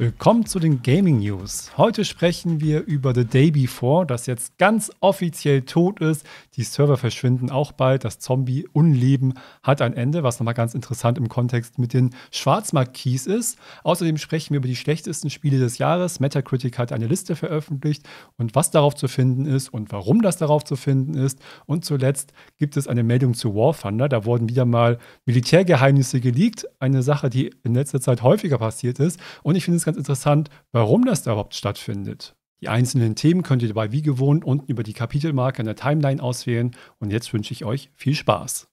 Willkommen zu den Gaming News. Heute sprechen wir über The Day Before, das jetzt ganz offiziell tot ist. Die Server verschwinden auch bald. Das Zombie-Unleben hat ein Ende, was nochmal ganz interessant im Kontext mit den Schwarzmarkt-Keys ist. Außerdem sprechen wir über die schlechtesten Spiele des Jahres. Metacritic hat eine Liste veröffentlicht und was darauf zu finden ist und warum das darauf zu finden ist. Und zuletzt gibt es eine Meldung zu War Thunder. Da wurden wieder mal Militärgeheimnisse geleakt. Eine Sache, die in letzter Zeit häufiger passiert ist. Und ich finde es ganz interessant, warum das da überhaupt stattfindet. Die einzelnen Themen könnt ihr dabei wie gewohnt unten über die Kapitelmarke in der Timeline auswählen und jetzt wünsche ich euch viel Spaß.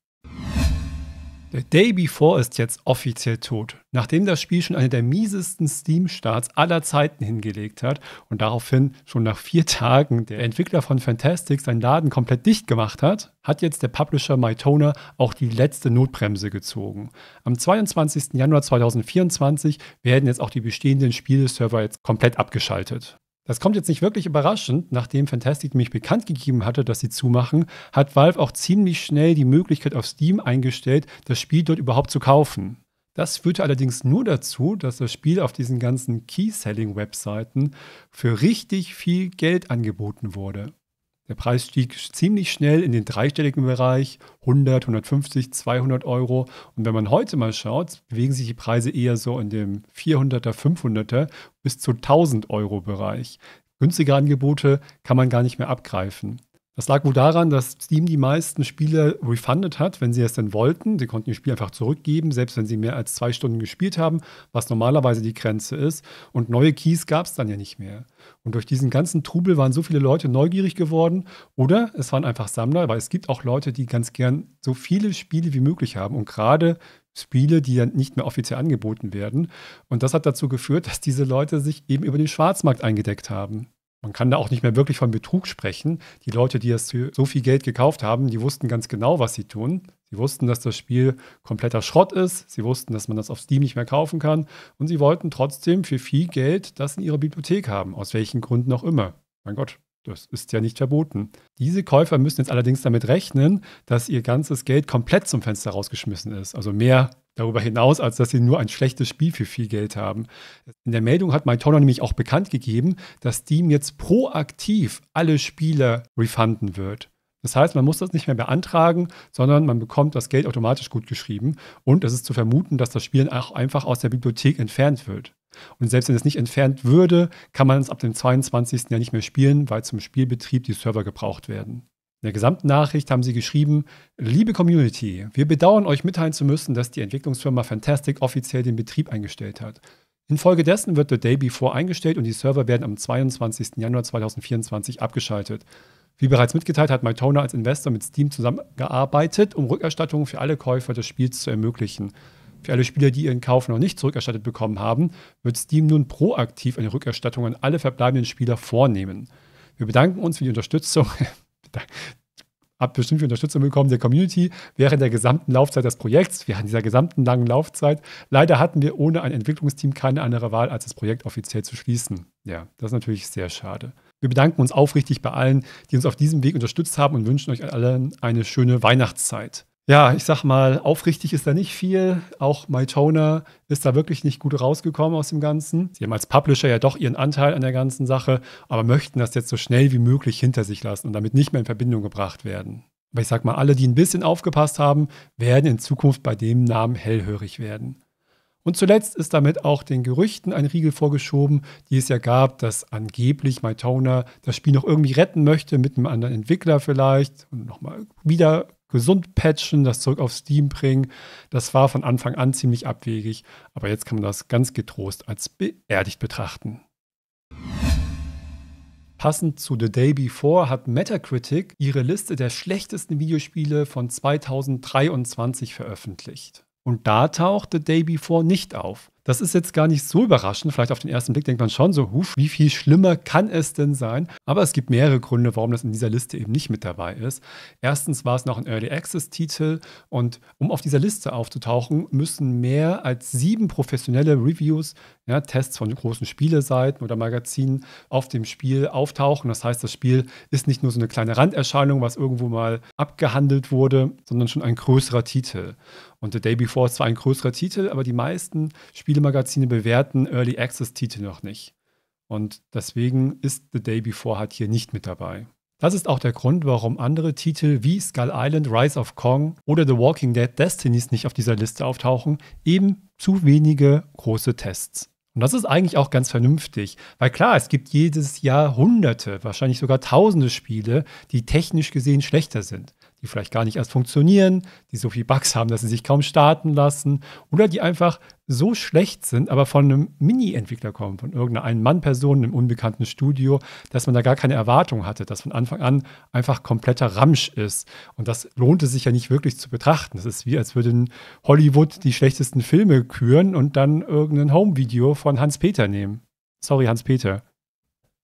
The Day Before ist jetzt offiziell tot, nachdem das Spiel schon eine der miesesten Steam-Starts aller Zeiten hingelegt hat und daraufhin schon nach vier Tagen der Entwickler von Fantastic seinen Laden komplett dicht gemacht hat, hat jetzt der Publisher Mytona auch die letzte Notbremse gezogen. Am 22. Januar 2024 werden jetzt auch die bestehenden Spieleserver jetzt komplett abgeschaltet. Das kommt jetzt nicht wirklich überraschend. Nachdem Fantastic mich bekannt gegeben hatte, dass sie zumachen, hat Valve auch ziemlich schnell die Möglichkeit auf Steam eingestellt, das Spiel dort überhaupt zu kaufen. Das führte allerdings nur dazu, dass das Spiel auf diesen ganzen Key-Selling-Webseiten für richtig viel Geld angeboten wurde. Der Preis stieg ziemlich schnell in den dreistelligen Bereich, 100, 150, 200 Euro. Und wenn man heute mal schaut, bewegen sich die Preise eher so in dem 400er, 500er bis zu 1000 Euro Bereich. Günstige Angebote kann man gar nicht mehr abgreifen. Das lag wohl daran, dass Steam die meisten Spiele refunded hat, wenn sie es denn wollten. Sie konnten ihr Spiel einfach zurückgeben, selbst wenn sie mehr als zwei Stunden gespielt haben, was normalerweise die Grenze ist. Und neue Keys gab es dann ja nicht mehr. Und durch diesen ganzen Trubel waren so viele Leute neugierig geworden oder es waren einfach Sammler, weil es gibt auch Leute, die ganz gern so viele Spiele wie möglich haben. Und gerade Spiele, die dann nicht mehr offiziell angeboten werden. Und das hat dazu geführt, dass diese Leute sich eben über den Schwarzmarkt eingedeckt haben man kann da auch nicht mehr wirklich von Betrug sprechen. Die Leute, die das für so viel Geld gekauft haben, die wussten ganz genau, was sie tun. Sie wussten, dass das Spiel kompletter Schrott ist. Sie wussten, dass man das auf Steam nicht mehr kaufen kann. Und sie wollten trotzdem für viel Geld das in ihrer Bibliothek haben, aus welchen Gründen auch immer. Mein Gott. Das ist ja nicht verboten. Diese Käufer müssen jetzt allerdings damit rechnen, dass ihr ganzes Geld komplett zum Fenster rausgeschmissen ist. Also mehr darüber hinaus, als dass sie nur ein schlechtes Spiel für viel Geld haben. In der Meldung hat MyToner nämlich auch bekannt gegeben, dass Steam jetzt proaktiv alle Spieler refunden wird. Das heißt, man muss das nicht mehr beantragen, sondern man bekommt das Geld automatisch gutgeschrieben. Und es ist zu vermuten, dass das Spiel auch einfach aus der Bibliothek entfernt wird. Und selbst wenn es nicht entfernt würde, kann man es ab dem 22. ja nicht mehr spielen, weil zum Spielbetrieb die Server gebraucht werden. In der gesamten Nachricht haben sie geschrieben, liebe Community, wir bedauern euch mitteilen zu müssen, dass die Entwicklungsfirma Fantastic offiziell den Betrieb eingestellt hat. Infolgedessen wird The Day Before eingestellt und die Server werden am 22. Januar 2024 abgeschaltet. Wie bereits mitgeteilt, hat Mytona als Investor mit Steam zusammengearbeitet, um Rückerstattungen für alle Käufer des Spiels zu ermöglichen. Für alle Spieler, die ihren Kauf noch nicht zurückerstattet bekommen haben, wird Steam nun proaktiv eine Rückerstattung an alle verbleibenden Spieler vornehmen. Wir bedanken uns für die Unterstützung. Hab bestimmt viel Unterstützung bekommen der Community während der gesamten Laufzeit des Projekts, während dieser gesamten langen Laufzeit. Leider hatten wir ohne ein Entwicklungsteam keine andere Wahl, als das Projekt offiziell zu schließen. Ja, das ist natürlich sehr schade. Wir bedanken uns aufrichtig bei allen, die uns auf diesem Weg unterstützt haben und wünschen euch allen eine schöne Weihnachtszeit ja, ich sag mal, aufrichtig ist da nicht viel. Auch MyToner ist da wirklich nicht gut rausgekommen aus dem Ganzen. Sie haben als Publisher ja doch ihren Anteil an der ganzen Sache, aber möchten das jetzt so schnell wie möglich hinter sich lassen und damit nicht mehr in Verbindung gebracht werden. Aber ich sag mal, alle, die ein bisschen aufgepasst haben, werden in Zukunft bei dem Namen hellhörig werden. Und zuletzt ist damit auch den Gerüchten ein Riegel vorgeschoben, die es ja gab, dass angeblich MyToner das Spiel noch irgendwie retten möchte mit einem anderen Entwickler vielleicht und nochmal wieder gesund patchen, das zurück auf Steam bringen. Das war von Anfang an ziemlich abwegig, aber jetzt kann man das ganz getrost als beerdigt betrachten. Passend zu The Day Before hat Metacritic ihre Liste der schlechtesten Videospiele von 2023 veröffentlicht. Und da taucht The Day Before nicht auf. Das ist jetzt gar nicht so überraschend. Vielleicht auf den ersten Blick denkt man schon so, huf, wie viel schlimmer kann es denn sein? Aber es gibt mehrere Gründe, warum das in dieser Liste eben nicht mit dabei ist. Erstens war es noch ein Early Access Titel und um auf dieser Liste aufzutauchen, müssen mehr als sieben professionelle Reviews ja, Tests von großen Spieleseiten oder Magazinen auf dem Spiel auftauchen. Das heißt, das Spiel ist nicht nur so eine kleine Randerscheinung, was irgendwo mal abgehandelt wurde, sondern schon ein größerer Titel. Und The Day Before ist zwar ein größerer Titel, aber die meisten Spielemagazine bewerten Early Access-Titel noch nicht. Und deswegen ist The Day Before halt hier nicht mit dabei. Das ist auch der Grund, warum andere Titel wie Skull Island, Rise of Kong oder The Walking Dead Destinies nicht auf dieser Liste auftauchen, eben zu wenige große Tests. Und das ist eigentlich auch ganz vernünftig, weil klar, es gibt jedes Jahr hunderte, wahrscheinlich sogar tausende Spiele, die technisch gesehen schlechter sind die vielleicht gar nicht erst funktionieren, die so viele Bugs haben, dass sie sich kaum starten lassen oder die einfach so schlecht sind, aber von einem Mini-Entwickler kommen, von irgendeiner Ein-Mann-Person im unbekannten Studio, dass man da gar keine Erwartung hatte, dass von Anfang an einfach kompletter Ramsch ist. Und das lohnt es sich ja nicht wirklich zu betrachten. Das ist wie, als würde Hollywood die schlechtesten Filme küren und dann irgendein Home-Video von Hans-Peter nehmen. Sorry, Hans-Peter,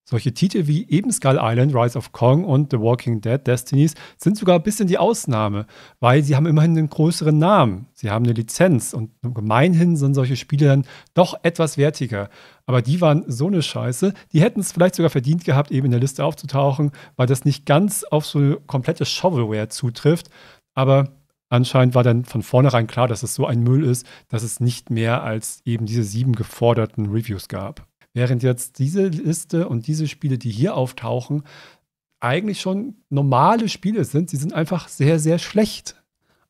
solche Titel wie eben Skull Island, Rise of Kong und The Walking Dead Destinies sind sogar ein bisschen die Ausnahme, weil sie haben immerhin einen größeren Namen, sie haben eine Lizenz und gemeinhin sind solche Spiele dann doch etwas wertiger. Aber die waren so eine Scheiße, die hätten es vielleicht sogar verdient gehabt, eben in der Liste aufzutauchen, weil das nicht ganz auf so eine komplette Shovelware zutrifft. Aber anscheinend war dann von vornherein klar, dass es so ein Müll ist, dass es nicht mehr als eben diese sieben geforderten Reviews gab. Während jetzt diese Liste und diese Spiele, die hier auftauchen, eigentlich schon normale Spiele sind. Sie sind einfach sehr, sehr schlecht.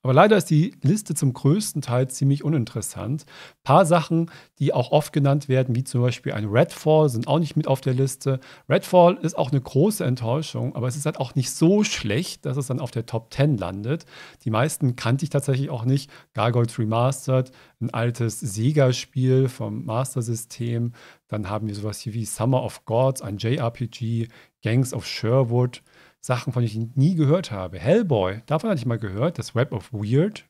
Aber leider ist die Liste zum größten Teil ziemlich uninteressant. Ein paar Sachen, die auch oft genannt werden, wie zum Beispiel ein Redfall, sind auch nicht mit auf der Liste. Redfall ist auch eine große Enttäuschung, aber es ist halt auch nicht so schlecht, dass es dann auf der Top 10 landet. Die meisten kannte ich tatsächlich auch nicht. Gargoyles Remastered, ein altes Sega-Spiel vom Master-System. Dann haben wir sowas hier wie Summer of Gods, ein JRPG, Gangs of Sherwood, Sachen, von denen ich nie gehört habe. Hellboy, davon hatte ich mal gehört, das Web of Weird.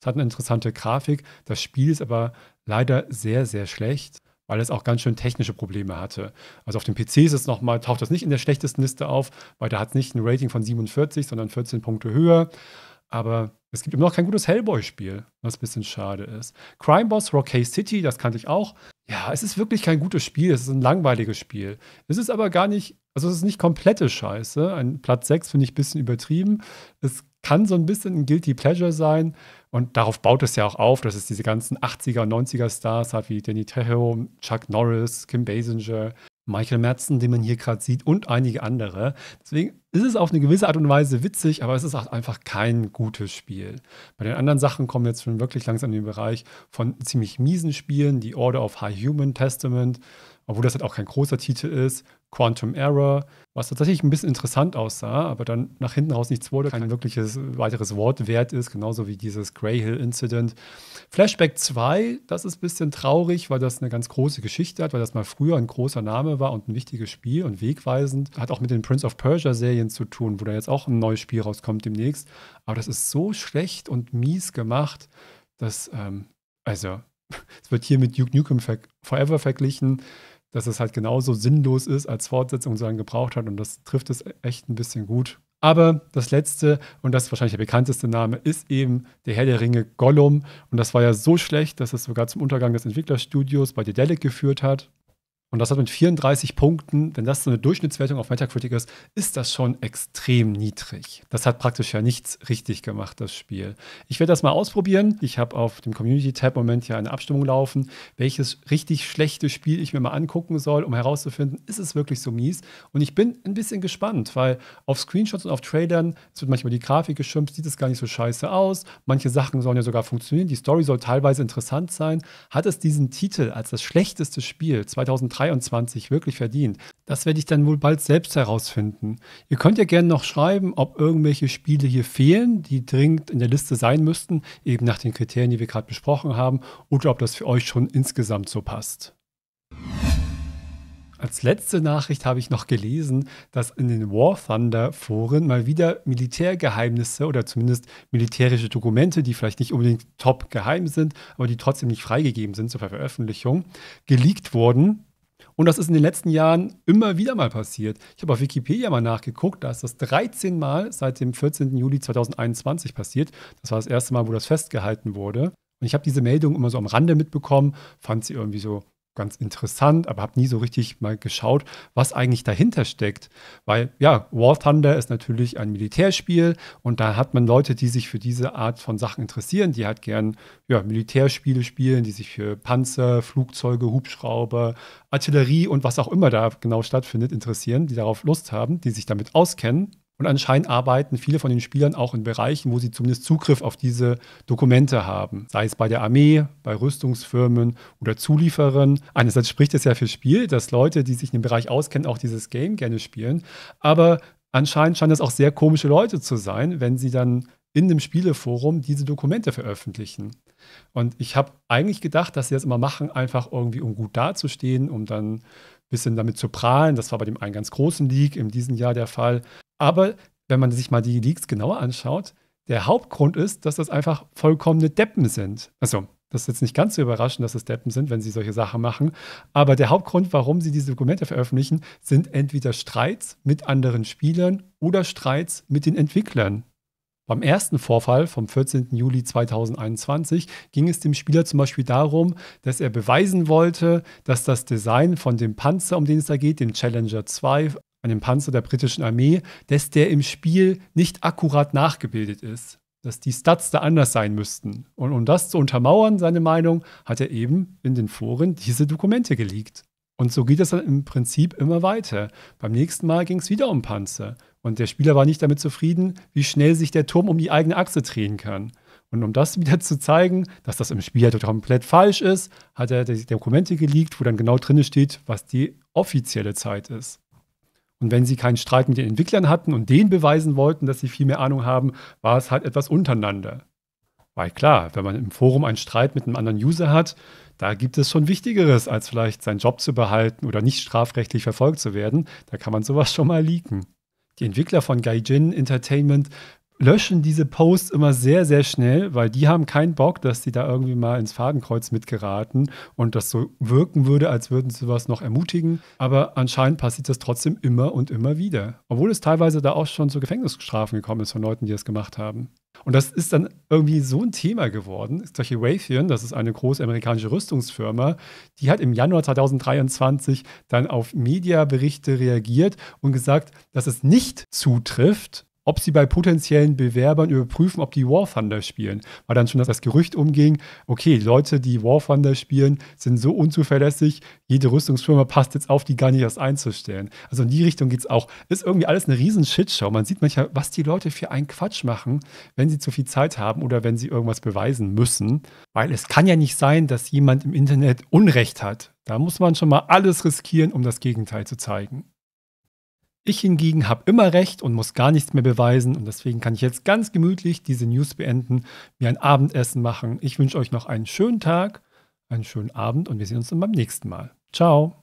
Es hat eine interessante Grafik. Das Spiel ist aber leider sehr, sehr schlecht, weil es auch ganz schön technische Probleme hatte. Also auf dem PC ist es nochmal, taucht das nicht in der schlechtesten Liste auf, weil da hat es nicht ein Rating von 47, sondern 14 Punkte höher. Aber es gibt immer noch kein gutes Hellboy-Spiel, was ein bisschen schade ist. Crime Boss, Rocky City, das kannte ich auch. Ja, es ist wirklich kein gutes Spiel, es ist ein langweiliges Spiel. Es ist aber gar nicht, also es ist nicht komplette Scheiße. Ein Platz 6 finde ich ein bisschen übertrieben. Es kann so ein bisschen ein Guilty Pleasure sein. Und darauf baut es ja auch auf, dass es diese ganzen 80er, 90er Stars hat, wie Danny Trejo, Chuck Norris, Kim Basinger, Michael Madsen, den man hier gerade sieht, und einige andere. Deswegen ist es auf eine gewisse Art und Weise witzig, aber es ist auch einfach kein gutes Spiel. Bei den anderen Sachen kommen wir jetzt schon wirklich langsam in den Bereich von ziemlich miesen Spielen, die Order of High Human Testament, obwohl das halt auch kein großer Titel ist, Quantum Error, was tatsächlich ein bisschen interessant aussah, aber dann nach hinten raus nichts wurde, kein wirkliches weiteres Wort wert ist, genauso wie dieses Greyhill Incident. Flashback 2, das ist ein bisschen traurig, weil das eine ganz große Geschichte hat, weil das mal früher ein großer Name war und ein wichtiges Spiel und wegweisend. Hat auch mit den Prince of Persia Serien Alien zu tun, wo da jetzt auch ein neues Spiel rauskommt demnächst. Aber das ist so schlecht und mies gemacht, dass, ähm, also, es wird hier mit Duke Nukem Forever verglichen, dass es halt genauso sinnlos ist, als Fortsetzung so gebraucht hat. Und das trifft es e-, echt ein bisschen gut. Aber das letzte und das ist wahrscheinlich der bekannteste Name ist eben der Herr der Ringe Gollum. Und das war ja so schlecht, dass es sogar zum Untergang des Entwicklerstudios bei Dedelic geführt hat. Und das hat mit 34 Punkten, wenn das so eine Durchschnittswertung auf Metacritic ist, ist das schon extrem niedrig. Das hat praktisch ja nichts richtig gemacht, das Spiel. Ich werde das mal ausprobieren. Ich habe auf dem Community-Tab im Moment ja eine Abstimmung laufen, welches richtig schlechte Spiel ich mir mal angucken soll, um herauszufinden, ist es wirklich so mies. Und ich bin ein bisschen gespannt, weil auf Screenshots und auf Trailern, es wird manchmal die Grafik geschimpft, sieht es gar nicht so scheiße aus. Manche Sachen sollen ja sogar funktionieren. Die Story soll teilweise interessant sein. Hat es diesen Titel als das schlechteste Spiel 2013 2023 wirklich verdient? Das werde ich dann wohl bald selbst herausfinden. Ihr könnt ja gerne noch schreiben, ob irgendwelche Spiele hier fehlen, die dringend in der Liste sein müssten, eben nach den Kriterien, die wir gerade besprochen haben, oder ob das für euch schon insgesamt so passt. Als letzte Nachricht habe ich noch gelesen, dass in den War Thunder Foren mal wieder Militärgeheimnisse oder zumindest militärische Dokumente, die vielleicht nicht unbedingt top geheim sind, aber die trotzdem nicht freigegeben sind zur Veröffentlichung, geleakt wurden und das ist in den letzten Jahren immer wieder mal passiert. Ich habe auf Wikipedia mal nachgeguckt, da ist das 13 Mal seit dem 14. Juli 2021 passiert. Das war das erste Mal, wo das festgehalten wurde. Und ich habe diese Meldung immer so am Rande mitbekommen, fand sie irgendwie so ganz interessant, aber habe nie so richtig mal geschaut, was eigentlich dahinter steckt. Weil ja, War Thunder ist natürlich ein Militärspiel und da hat man Leute, die sich für diese Art von Sachen interessieren, die halt gern ja, Militärspiele spielen, die sich für Panzer, Flugzeuge, Hubschrauber, Artillerie und was auch immer da genau stattfindet interessieren, die darauf Lust haben, die sich damit auskennen. Und anscheinend arbeiten viele von den Spielern auch in Bereichen, wo sie zumindest Zugriff auf diese Dokumente haben. Sei es bei der Armee, bei Rüstungsfirmen oder Zulieferern. Einerseits spricht es ja für Spiel, dass Leute, die sich in dem Bereich auskennen, auch dieses Game gerne spielen. Aber anscheinend scheinen das auch sehr komische Leute zu sein, wenn sie dann in dem Spieleforum diese Dokumente veröffentlichen. Und ich habe eigentlich gedacht, dass sie das immer machen, einfach irgendwie, um gut dazustehen, um dann ein bisschen damit zu prahlen. Das war bei dem einen ganz großen League in diesem Jahr der Fall. Aber wenn man sich mal die Leaks genauer anschaut, der Hauptgrund ist, dass das einfach vollkommene Deppen sind. Also, das ist jetzt nicht ganz so überraschend, dass es Deppen sind, wenn sie solche Sachen machen. Aber der Hauptgrund, warum sie diese Dokumente veröffentlichen, sind entweder Streits mit anderen Spielern oder Streits mit den Entwicklern. Beim ersten Vorfall vom 14. Juli 2021 ging es dem Spieler zum Beispiel darum, dass er beweisen wollte, dass das Design von dem Panzer, um den es da geht, dem Challenger 2, an dem Panzer der britischen Armee, dass der im Spiel nicht akkurat nachgebildet ist, dass die Stats da anders sein müssten. Und um das zu untermauern, seine Meinung, hat er eben in den Foren diese Dokumente geleakt. Und so geht es dann im Prinzip immer weiter. Beim nächsten Mal ging es wieder um Panzer. Und der Spieler war nicht damit zufrieden, wie schnell sich der Turm um die eigene Achse drehen kann. Und um das wieder zu zeigen, dass das im Spiel halt komplett falsch ist, hat er die Dokumente geleakt, wo dann genau drin steht, was die offizielle Zeit ist. Und wenn sie keinen Streit mit den Entwicklern hatten und denen beweisen wollten, dass sie viel mehr Ahnung haben, war es halt etwas untereinander. Weil klar, wenn man im Forum einen Streit mit einem anderen User hat, da gibt es schon Wichtigeres, als vielleicht seinen Job zu behalten oder nicht strafrechtlich verfolgt zu werden. Da kann man sowas schon mal leaken. Die Entwickler von Gaijin Entertainment löschen diese Posts immer sehr, sehr schnell, weil die haben keinen Bock, dass sie da irgendwie mal ins Fadenkreuz mitgeraten und das so wirken würde, als würden sie was noch ermutigen. Aber anscheinend passiert das trotzdem immer und immer wieder. Obwohl es teilweise da auch schon zu Gefängnisstrafen gekommen ist von Leuten, die das gemacht haben. Und das ist dann irgendwie so ein Thema geworden. Solche Raytheon, das ist eine große amerikanische Rüstungsfirma, die hat im Januar 2023 dann auf Mediaberichte reagiert und gesagt, dass es nicht zutrifft, ob sie bei potenziellen Bewerbern überprüfen, ob die War Thunder spielen. Weil dann schon das Gerücht umging, okay, Leute, die War Thunder spielen, sind so unzuverlässig, jede Rüstungsfirma passt jetzt auf, die gar nicht erst einzustellen. Also in die Richtung geht es auch. Ist irgendwie alles eine riesen Shitshow. Man sieht manchmal, was die Leute für einen Quatsch machen, wenn sie zu viel Zeit haben oder wenn sie irgendwas beweisen müssen. Weil es kann ja nicht sein, dass jemand im Internet Unrecht hat. Da muss man schon mal alles riskieren, um das Gegenteil zu zeigen. Ich hingegen habe immer recht und muss gar nichts mehr beweisen und deswegen kann ich jetzt ganz gemütlich diese News beenden, mir ein Abendessen machen. Ich wünsche euch noch einen schönen Tag, einen schönen Abend und wir sehen uns dann beim nächsten Mal. Ciao.